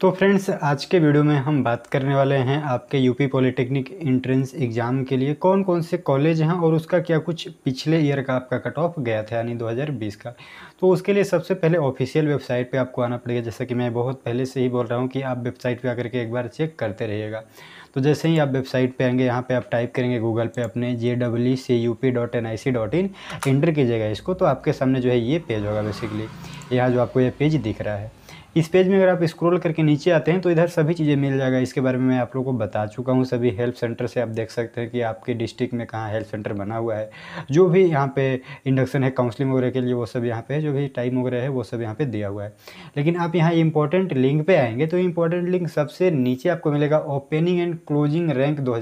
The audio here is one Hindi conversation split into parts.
तो फ्रेंड्स आज के वीडियो में हम बात करने वाले हैं आपके यूपी पॉलिटेक्निक एंट्रेंस एग्ज़ाम के लिए कौन कौन से कॉलेज हैं और उसका क्या कुछ पिछले ईयर का आपका कट ऑफ गया था यानी 2020 का तो उसके लिए सबसे पहले ऑफिशियल वेबसाइट पे आपको आना पड़ेगा जैसा कि मैं बहुत पहले से ही बोल रहा हूँ कि आप वेबसाइट पर आकर के एक बार चेक करते रहिएगा तो जैसे ही आप वेबसाइट पे आएंगे यहाँ पे आप टाइप करेंगे गूगल पे अपने J W C U P dot N I C dot in enter कीजिएगा इसको तो आपके सामने जो है ये पेज होगा बेसिकली यहाँ जो आपको ये पेज दिख रहा है इस पेज में अगर आप स्क्रॉल करके नीचे आते हैं तो इधर सभी चीज़ें मिल जाएगा इसके बारे में मैं आप लोगों को बता चुका हूँ सभी हेल्प सेंटर से आप देख सकते हैं कि आपके डिस्ट्रिक्ट में कहाँ हेल्प सेंटर बना हुआ है जो भी यहाँ पे इंडक्शन है काउंसलिंग वगैरह के लिए वो सब यहाँ पे जो भी टाइम वगैरह है वो सब यहाँ पे दिया हुआ है लेकिन आप यहाँ इंपॉर्टेंट लिंक पर आएंगे तो इंपॉर्टेंट लिंक सबसे नीचे आपको मिलेगा ओपनिंग एंड क्लोजिंग रैंक दो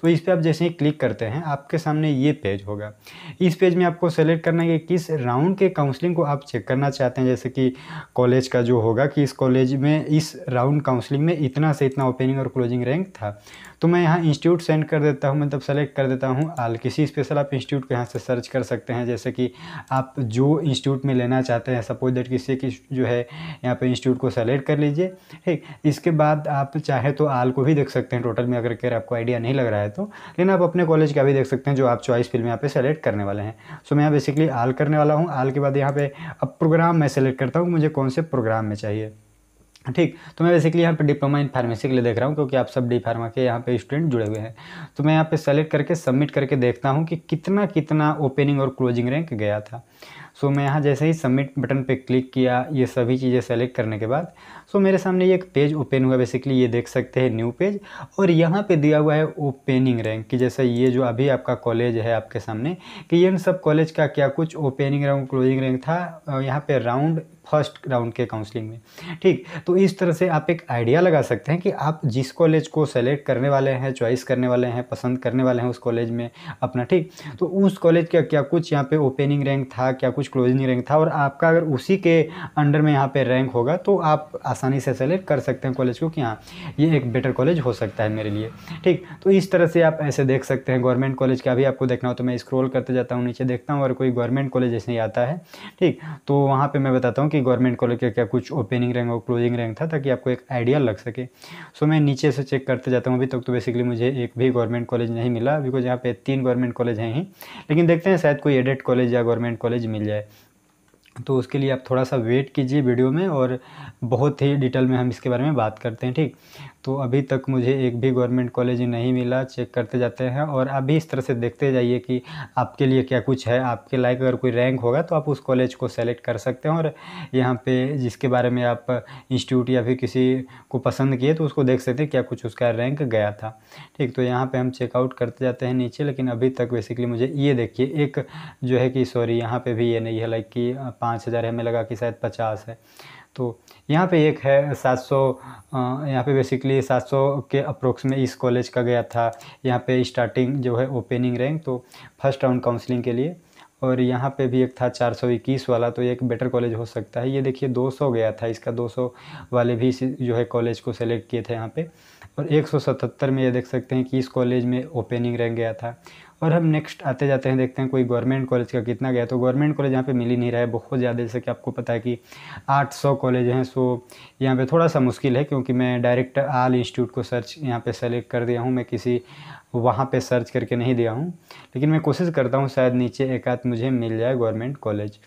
तो इस पर आप जैसे ही क्लिक करते हैं आपके सामने ये पेज होगा इस पेज में आपको सेलेक्ट करना है कि किस राउंड के काउंसलिंग को आप चेक करना चाहते हैं जैसे कि कॉलेज का जो जो होगा कि इस कॉलेज में इस राउंड काउंसलिंग में इतना से इतना ओपनिंग और क्लोजिंग रैंक था तो मैं यहाँ इंस्टीट्यूट सेंड कर देता हूँ मतलब सेलेक्ट कर देता हूँ आल किसी स्पेशल आप इंस्टीट्यूट को यहाँ से सर्च कर सकते हैं जैसे कि आप जो इंस्टीट्यूट में लेना चाहते हैं सपोज दैट किसी की जो है यहाँ पर इंस्टीट्यूट को सेलेक्ट कर लीजिए ठीक इसके बाद आप चाहे तो आल को भी देख सकते हैं टोटल में अगर कह आपको आइडिया नहीं लग रहा है तो लेकिन आप अपने कॉलेज का भी देख सकते हैं जो आप चॉइस फील्ड में यहाँ पर सेलेक्ट करने वाले हैं सो मैं यहाँ बेसिकली आल करने वाला हूँ आल के बाद यहाँ पर अब प्रोग्राम मैं सेलेक्ट करता हूँ मुझे कौन से प्रोग्राम में चाहिए ठीक तो मैं बेसिकली यहाँ पे डिप्लोमा इन फार्मेसी के लिए देख रहा हूँ क्योंकि आप सब डी फार्मा के यहाँ पे स्टूडेंट जुड़े हुए हैं तो मैं यहाँ पे सेलेक्ट करके सबमिट करके देखता हूँ कि कितना कितना ओपनिंग और क्लोजिंग रैंक गया था सो मैं यहाँ जैसे ही सबमिट बटन पे क्लिक किया ये सभी चीज़ें सेलेक्ट करने के बाद सो मेरे सामने ये एक पेज ओपन हुआ बेसिकली ये देख सकते हैं न्यू पेज और यहाँ पर दिया हुआ है ओपनिंग रैंक कि जैसे ये जो अभी आपका कॉलेज है आपके सामने कि इन सब कॉलेज का क्या कुछ ओपनिंग रैंक क्लोजिंग रैंक था यहाँ पर राउंड फर्स्ट राउंड के काउंसलिंग में ठीक तो इस तरह से आप एक आइडिया लगा सकते हैं कि आप जिस कॉलेज को सेलेक्ट करने वाले हैं चॉइस करने वाले हैं पसंद करने वाले हैं उस कॉलेज में अपना ठीक तो उस कॉलेज का क्या कुछ यहाँ पे ओपनिंग रैंक था क्या कुछ क्लोजिंग रैंक था और आपका अगर उसी के अंडर में यहाँ पर रैंक होगा तो आप आसानी से सेलेक्ट कर सकते हैं कॉलेज को कि हाँ ये एक बेटर कॉलेज हो सकता है मेरे लिए ठीक तो इस तरह से आप ऐसे देख सकते हैं गवर्नमेंट कॉलेज का भी आपको देखना हो तो मैं स्क्रोल करते जाता हूँ नीचे देखता हूँ और कोई गवर्नमेंट कॉलेज ऐसे ही आता है ठीक तो वहाँ पर मैं बताता हूँ कि गवर्नमेंट कॉलेज का क्या कुछ ओपनिंग रैंक और क्लोजिंग रैंक था ताकि आपको एक आइडिया लग सके सो मैं नीचे से चेक करते जाता हूँ अभी तक तो बेसिकली मुझे एक भी गवर्नमेंट कॉलेज नहीं मिला बिकॉज यहाँ पे तीन गवर्नमेंट कॉलेज हैं ही लेकिन देखते हैं शायद कोई एडेड कॉलेज या गवर्नमेंट कॉलेज मिल जाए तो उसके लिए आप थोड़ा सा वेट कीजिए वीडियो में और बहुत ही डिटेल में हम इसके बारे में बात करते हैं ठीक तो अभी तक मुझे एक भी गवर्नमेंट कॉलेज नहीं मिला चेक करते जाते हैं और अभी इस तरह से देखते जाइए कि आपके लिए क्या कुछ है आपके लायक अगर कोई रैंक होगा तो आप उस कॉलेज को सेलेक्ट कर सकते हैं और यहाँ पे जिसके बारे में आप इंस्टीट्यूट या फिर किसी को पसंद किए तो उसको देख सकते हैं क्या कुछ उसका रैंक गया था ठीक तो यहाँ पर हम चेकआउट करते जाते हैं नीचे लेकिन अभी तक बेसिकली मुझे ये देखिए एक जो है कि सॉरी यहाँ पर भी ये नहीं है लाइक कि पाँच हज़ार हमें लगा कि शायद पचास है तो यहाँ पे एक है 700 यहाँ पे बेसिकली 700 के अप्रोक्स में इस कॉलेज का गया था यहाँ पे स्टार्टिंग जो है ओपनिंग रैंक तो फर्स्ट राउंड काउंसलिंग के लिए और यहाँ पे भी एक था 421 वाला तो एक बेटर कॉलेज हो सकता है ये देखिए 200 गया था इसका 200 वाले भी जो है कॉलेज को सेलेक्ट किए थे यहाँ पे और 177 में ये देख सकते हैं कि इस कॉलेज में ओपनिंग रैंक गया था और हम नेक्स्ट आते जाते हैं देखते हैं कोई गवर्नमेंट कॉलेज का कितना गया तो गवर्नमेंट कॉलेज यहाँ पे मिल ही नहीं रहा है बहुत ज़्यादा जैसे कि आपको पता है कि 800 कॉलेज हैं सो यहाँ पे थोड़ा सा मुश्किल है क्योंकि मैं डायरेक्ट आल इंस्टीट्यूट को सर्च यहाँ पे सेलेक्ट कर दिया हूँ मैं किसी वहाँ पे सर्च करके नहीं दिया हूँ लेकिन मैं कोशिश करता हूँ शायद नीचे एक आध मुझे मिल जाए गवर्नमेंट कॉलेज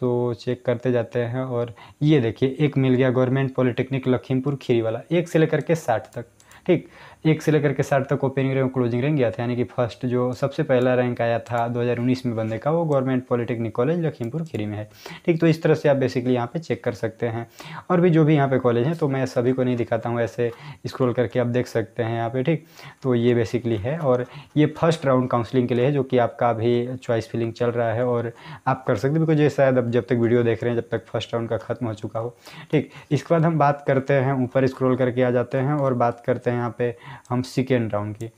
सो चेक करते जाते हैं और ये देखिए एक मिल गया गवर्नमेंट पॉलिटेक्निक लखीमपुर खीरी वाला एक से लेकर के साठ तक ठीक एक से लेकर के साठ तक ओपनिंग रैंक क्लोजिंग रैंक गया था यानी कि फर्स्ट जो सबसे पहला रैंक आया था 2019 में बंदे का वो government polytechnic college Lakhimpur Kheri में है ठीक तो इस तरह से आप बेसिकली यहाँ पे चेक कर सकते हैं और भी जो भी यहाँ पे कॉलेज हैं तो मैं सभी को नहीं दिखाता हूँ ऐसे स्क्रोल करके आप देख सकते हैं यहाँ पर ठीक तो ये बेसिकली है और ये फर्स्ट राउंड काउंसिलिंग के लिए है जो कि आपका अभी चॉइस फिलिंग चल रहा है और आप कर सकते बिकॉज ये शायद अब जब तक वीडियो देख रहे हैं जब तक फर्स्ट राउंड का ख़त्म हो चुका हो ठीक इसके बाद हम बात करते हैं ऊपर स्क्रोल करके आ जाते हैं और बात करते हैं यहाँ पे हम सेकेंड राउंड की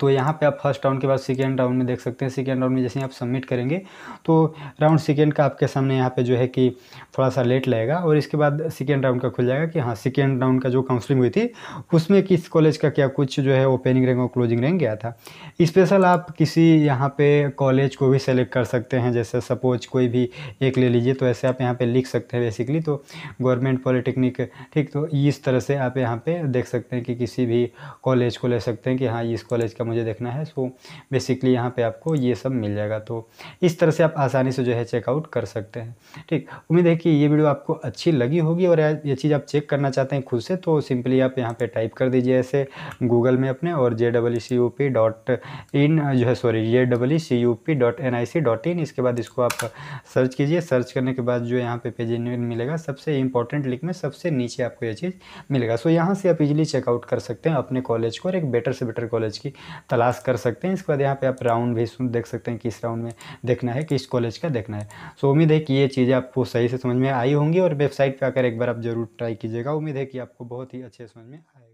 तो यहाँ पे आप फर्स्ट राउंड के बाद सेकेंड राउंड में देख सकते हैं सेकेंड राउंड में जैसे आप सबमिट करेंगे तो राउंड सेकेंड का आपके सामने यहाँ पे जो है कि थोड़ा सा लेट लगेगा और इसके बाद सेकेंड राउंड का खुल जाएगा कि हाँ सेकेंड राउंड का जो काउंसलिंग हुई थी उसमें किस कॉलेज का क्या कुछ जो है ओपनिंग रैंक और क्लोजिंग रैंक गया था स्पेशल आप किसी यहाँ पर कॉलेज को भी सेलेक्ट कर सकते हैं जैसे सपोज कोई भी एक ले लीजिए तो ऐसे आप यहाँ पर लिख सकते हैं बेसिकली तो गवर्नमेंट पॉलिटेक्निक ठीक तो इस तरह से आप यहाँ पर देख सकते हैं कि किसी भी कॉलेज को ले सकते हैं कि हाँ इस कॉलेज इसका मुझे देखना है सो बेसिकली यहाँ पे आपको ये सब मिल जाएगा तो इस तरह से आप आसानी से जो है चेकआउट कर सकते हैं ठीक उम्मीद है कि ये वीडियो आपको अच्छी लगी होगी और ये चीज़ आप चेक करना चाहते हैं खुद से तो सिंपली आप यहाँ पर टाइप कर दीजिए ऐसे गूगल में अपने और J C U P dot in जो है sorry J C U P dot N I C dot in इसके बाद इसको आप सर्च कीजिए सर्च करने के बाद जो यहाँ पे पेज मिलेगा सबसे इंपॉर्टेंट लिंक में सबसे नीचे आपको ये चीज़ मिलेगा सो यहाँ से आप इजीली चेकआउट कर सकते हैं अपने कॉलेज को और एक बेटर से बेटर कॉलेज की तलाश कर सकते हैं इसके बाद यहाँ पे आप राउंड भी सुन देख सकते हैं किस राउंड में देखना है किस कॉलेज का देखना है सो उम्मीद है कि ये चीज़ें आपको सही से समझ में आई होंगी और वेबसाइट पर आकर एक बार आप जरूर ट्राई कीजिएगा उम्मीद है कि आपको बहुत ही अच्छे समझ में आएगा